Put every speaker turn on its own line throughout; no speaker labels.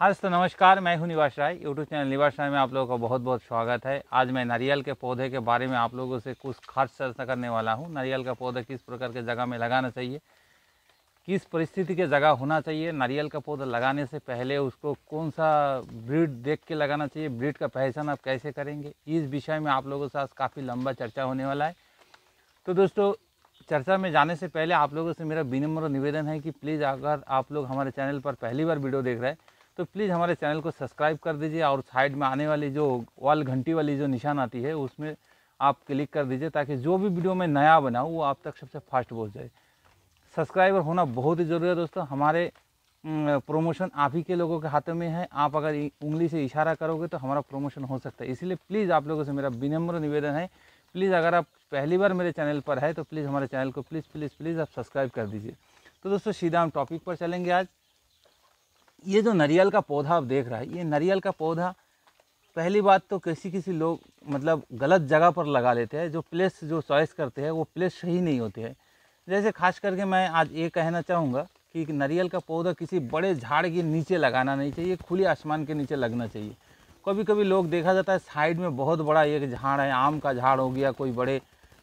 हाँ दोस्तों नमस्कार मैं हूं निवास राय यूट्यूब चैनल निवास राय में आप लोगों का बहुत बहुत स्वागत है आज मैं नारियल के पौधे के बारे में आप लोगों से कुछ खास चर्चा करने वाला हूं नारियल का पौधा किस प्रकार के जगह में लगाना चाहिए किस परिस्थिति के जगह होना चाहिए नारियल का पौधा लगाने से पहले उसको कौन सा ब्रिड देख के लगाना चाहिए ब्रिड का पहचान आप कैसे करेंगे इस विषय में आप लोगों के साथ काफ़ी लंबा चर्चा होने वाला है तो दोस्तों चर्चा में जाने से पहले आप लोगों से मेरा विनम्र निवेदन है कि प्लीज़ अगर आप लोग हमारे चैनल पर पहली बार वीडियो देख रहे हैं तो प्लीज़ हमारे चैनल को सब्सक्राइब कर दीजिए और साइड में आने वाली जो वाल घंटी वाली जो निशान आती है उसमें आप क्लिक कर दीजिए ताकि जो भी वीडियो मैं नया बनाऊँ वो आप तक सबसे फास्ट पहुँच जाए सब्सक्राइबर होना बहुत ही ज़रूरी है दोस्तों हमारे प्रमोशन आप ही के लोगों के हाथों में है आप अगर उंगली से इशारा करोगे तो हमारा प्रमोशन हो सकता है इसलिए प्लीज़ आप लोगों से मेरा विनम्र निवेदन है प्लीज़ अगर आप पहली बार मेरे चैनल पर है तो प्लीज़ हमारे चैनल को प्लीज़ प्लीज़ प्लीज़ आप सब्सक्राइब कर दीजिए तो दोस्तों सीधा हम टॉपिक पर चलेंगे आज ये जो नरियल का पौधा आप देख रहा है ये नरियल का पौधा पहली बात तो किसी किसी लोग मतलब गलत जगह पर लगा लेते हैं जो प्लेस जो चॉइस करते हैं वो प्लेस सही नहीं होते हैं जैसे खास करके मैं आज ये कहना चाहूँगा कि नरियल का पौधा किसी बड़े झाड़ के नीचे लगाना नहीं चाहिए खुले आसमान के नीचे लगना चाहिए कभी कभी लोग देखा जाता है साइड में बहुत बड़ा एक झाड़ है आम का झाड़ हो गया कोई बड़े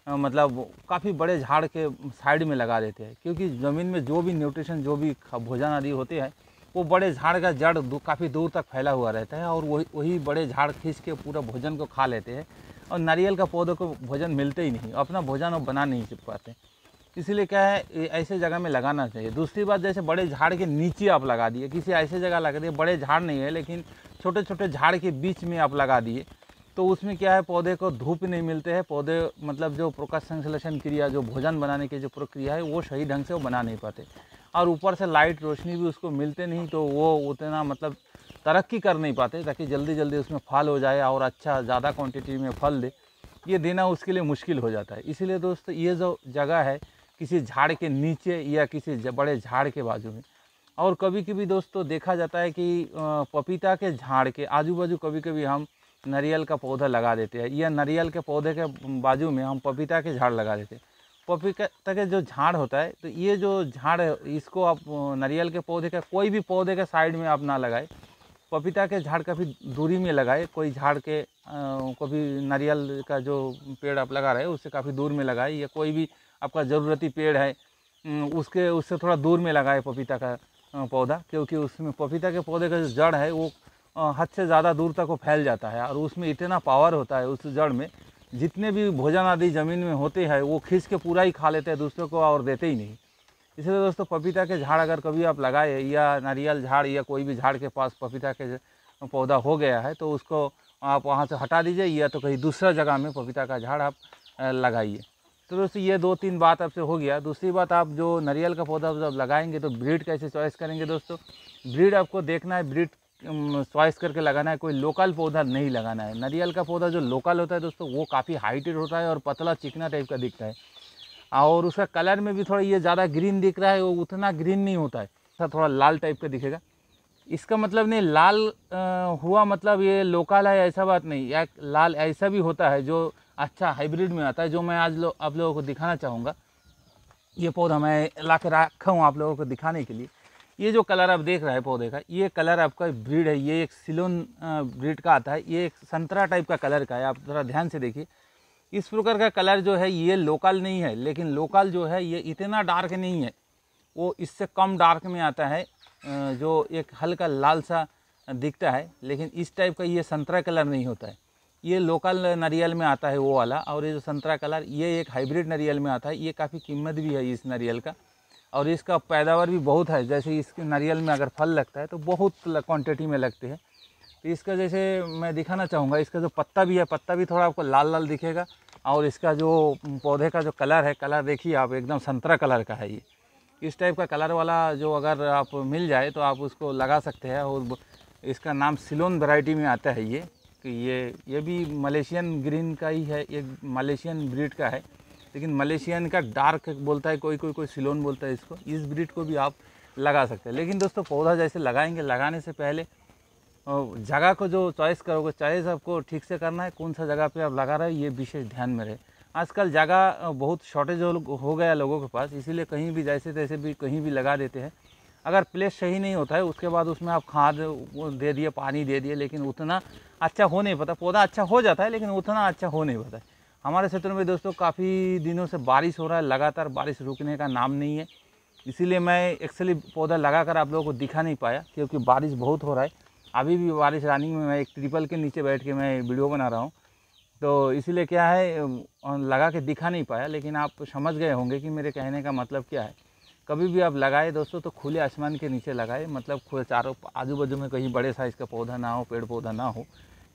मतलब काफ़ी बड़े झाड़ के साइड में लगा देते हैं क्योंकि ज़मीन में जो भी न्यूट्रिशन जो भी भोजन आदि होते हैं वो बड़े झाड़ का जड़ काफ़ी दूर तक फैला हुआ रहता है और वही वही बड़े झाड़ खींच के पूरा भोजन को खा लेते हैं और नारियल का पौधों को भोजन मिलते ही नहीं अपना भोजन वो बना नहीं पाते इसीलिए क्या है ऐसे जगह में लगाना चाहिए दूसरी बात जैसे बड़े झाड़ के नीचे आप लगा दिए किसी ऐसे जगह लगा दिए बड़े झाड़ नहीं है लेकिन छोटे छोटे झाड़ के बीच में आप लगा दिए तो उसमें क्या है पौधे को धूप नहीं मिलते हैं पौधे मतलब जो प्रकाश संश्लेषण क्रिया जो भोजन बनाने की जो प्रक्रिया है वो सही ढंग से वो बना नहीं पाते और ऊपर से लाइट रोशनी भी उसको मिलते नहीं तो वो उतना मतलब तरक्की कर नहीं पाते ताकि जल्दी जल्दी उसमें फल हो जाए और अच्छा ज़्यादा क्वांटिटी में फल दे ये देना उसके लिए मुश्किल हो जाता है इसीलिए दोस्तों ये जो जगह है किसी झाड़ के नीचे या किसी बड़े झाड़ के बाजू में और कभी कभी दोस्तों देखा जाता है कि पपीता के झाड़ के आजू बाजू कभी कभी हम नारियल का पौधा लगा देते हैं या नारियल के पौधे के बाजू में हम पपीता के झाड़ लगा देते हैं पपीता के जो झाड़ होता है तो ये जो झाड़ है इसको आप नारियल के पौधे का कोई भी पौधे के साइड में आप ना लगाए पपीता के झाड़ काफ़ी दूरी में लगाए कोई झाड़ के कभी नारियल का जो पेड़ आप लगा रहे हैं उससे काफ़ी दूर में लगाए या कोई भी आपका ज़रूरती पेड़ है उसके उससे थोड़ा दूर में लगाए पपीता का पौधा क्योंकि उसमें पपीता के पौधे का जो जड़ है वो हद से ज़्यादा दूर तक वो फैल जाता है और उसमें इतना पावर होता है उस जड़ में जितने भी भोजन आदि ज़मीन में होते हैं वो खींच के पूरा ही खा लेते हैं दूसरों को और देते ही नहीं इसलिए दोस्तों पपीता के झाड़ अगर कभी आप लगाए या नारियल झाड़ या कोई भी झाड़ के पास पपीता के पौधा हो गया है तो उसको आप वहाँ से हटा दीजिए या तो कहीं दूसरा जगह में पपीता का झाड़ आप लगाइए तो दोस्तों ये दो तीन बात आपसे हो गया दूसरी बात आप जो नारियल का पौधा जब लगाएंगे तो ब्रीड कैसे चॉइस करेंगे दोस्तों ब्रीड आपको देखना है ब्रीड चॉइस करके लगाना है कोई लोकल पौधा नहीं लगाना है नरियल का पौधा जो लोकल होता है दोस्तों वो काफ़ी हाइटेड होता है और पतला चिकना टाइप का दिखता है और उसका कलर में भी थोड़ा ये ज़्यादा ग्रीन दिख रहा है वो उतना ग्रीन नहीं होता है थोड़ा थोड़ा लाल टाइप का दिखेगा इसका मतलब नहीं लाल आ, हुआ मतलब ये लोकल है ऐसा बात नहीं या लाल ऐसा भी होता है जो अच्छा हाइब्रिड में आता है जो मैं आज लो आप लोगों को दिखाना चाहूँगा ये पौधा मैं ला के रखा हूँ आप लोगों को दिखाने के लिए ये जो कलर आप देख रहे हैं पौधे का ये कलर आपका ब्रीड है ये एक सिलोन ब्रीड का आता है ये एक संतरा टाइप का कलर का है आप थोड़ा ध्यान से देखिए इस प्रकार का कलर जो है ये लोकल नहीं है लेकिन लोकल जो है ये इतना डार्क नहीं है वो इससे कम डार्क में आता है जो एक हल्का लाल सा दिखता है लेकिन इस टाइप का ये संतरा कलर नहीं होता है ये लोकल नारियल में आता है वो वाला और ये जो संतरा कलर ये एक हाइब्रिड नारियल में आता है ये काफ़ी कीमत भी है इस नारियल का और इसका पैदावार भी बहुत है जैसे इस नारियल में अगर फल लगता है तो बहुत क्वान्टिटी में लगते हैं तो इसका जैसे मैं दिखाना चाहूँगा इसका जो पत्ता भी है पत्ता भी थोड़ा आपको लाल लाल दिखेगा और इसका जो पौधे का जो कलर है कलर देखिए आप एकदम संतरा कलर का है ये इस टाइप का कलर वाला जो अगर आप मिल जाए तो आप उसको लगा सकते हैं और इसका नाम सिलोन वैरायटी में आता है ये कि ये ये भी मलेशियन ग्रीन का ही है ये मलेशियन ब्रीड का है लेकिन मलेशियन का डार्क बोलता है कोई कोई कोई सिलोन बोलता है इसको इस ब्रिड को भी आप लगा सकते हैं लेकिन दोस्तों पौधा जैसे लगाएंगे लगाने से पहले जगह को जो चॉइस करोगे चॉइस आपको ठीक से करना है कौन सा जगह पे आप लगा रहे हो ये विशेष ध्यान में रहे आजकल जगह बहुत शॉर्टेज हो गया लोगों के पास इसीलिए कहीं भी जैसे तैसे भी कहीं भी लगा देते हैं अगर प्लेस सही नहीं होता है उसके बाद उसमें आप खाद दे दिए पानी दे दिए लेकिन उतना अच्छा हो नहीं पाता पौधा अच्छा हो जाता है लेकिन उतना अच्छा हो नहीं पाता हमारे क्षेत्र में दोस्तों काफ़ी दिनों से बारिश हो रहा है लगातार बारिश रुकने का नाम नहीं है इसीलिए मैं एक्चुअली पौधा लगा कर आप लोगों को दिखा नहीं पाया क्योंकि बारिश बहुत हो रहा है अभी भी बारिश रानिंग में मैं एक ट्रिपल के नीचे बैठ के मैं वीडियो बना रहा हूँ तो इसीलिए क्या है लगा के दिखा नहीं पाया लेकिन आप समझ गए होंगे कि मेरे कहने का मतलब क्या है कभी भी आप लगाए दोस्तों तो खुले आसमान के नीचे लगाए मतलब खुले चारों आजू बाजू में कहीं बड़े साइज़ का पौधा ना हो पेड़ पौधा ना हो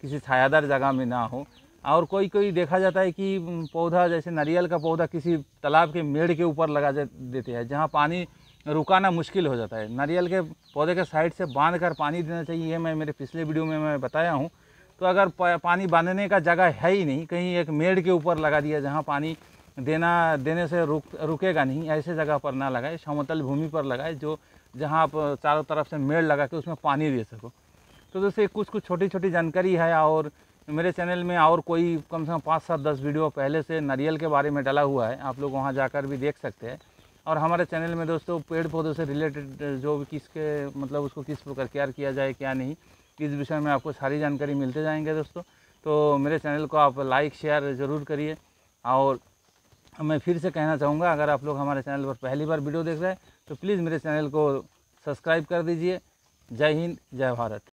किसी छायादार जगह में ना हो और कोई कोई देखा जाता है कि पौधा जैसे नारियल का पौधा किसी तालाब के मेड़ के ऊपर लगा देते हैं जहाँ पानी रुकाना मुश्किल हो जाता है नारियल के पौधे के साइड से बांध कर पानी देना चाहिए मैं मेरे पिछले वीडियो में मैं बताया हूँ तो अगर पानी बांधने का जगह है ही नहीं कहीं एक मेड़ के ऊपर लगा दिया जहाँ पानी देना देने से रुक रुकेगा नहीं ऐसे जगह पर ना लगाए समतल भूमि पर लगाए जो जहाँ आप चारों तरफ से मेड़ लगा के उसमें पानी दे सको तो जैसे कुछ कुछ छोटी छोटी जानकारी है और मेरे चैनल में और कोई कम से कम पाँच सात दस वीडियो पहले से नारियल के बारे में डाला हुआ है आप लोग वहाँ जाकर भी देख सकते हैं और हमारे चैनल में दोस्तों पेड़ पौधों से रिलेटेड जो भी किसके मतलब उसको किस प्रकार केयर किया जाए क्या नहीं इस विषय में आपको सारी जानकारी मिलते जाएंगे दोस्तों तो मेरे चैनल को आप लाइक शेयर ज़रूर करिए और मैं फिर से कहना चाहूँगा अगर आप लोग हमारे चैनल पर पहली बार वीडियो देख रहे हैं तो प्लीज़ मेरे चैनल को सब्सक्राइब कर दीजिए जय हिंद जय भारत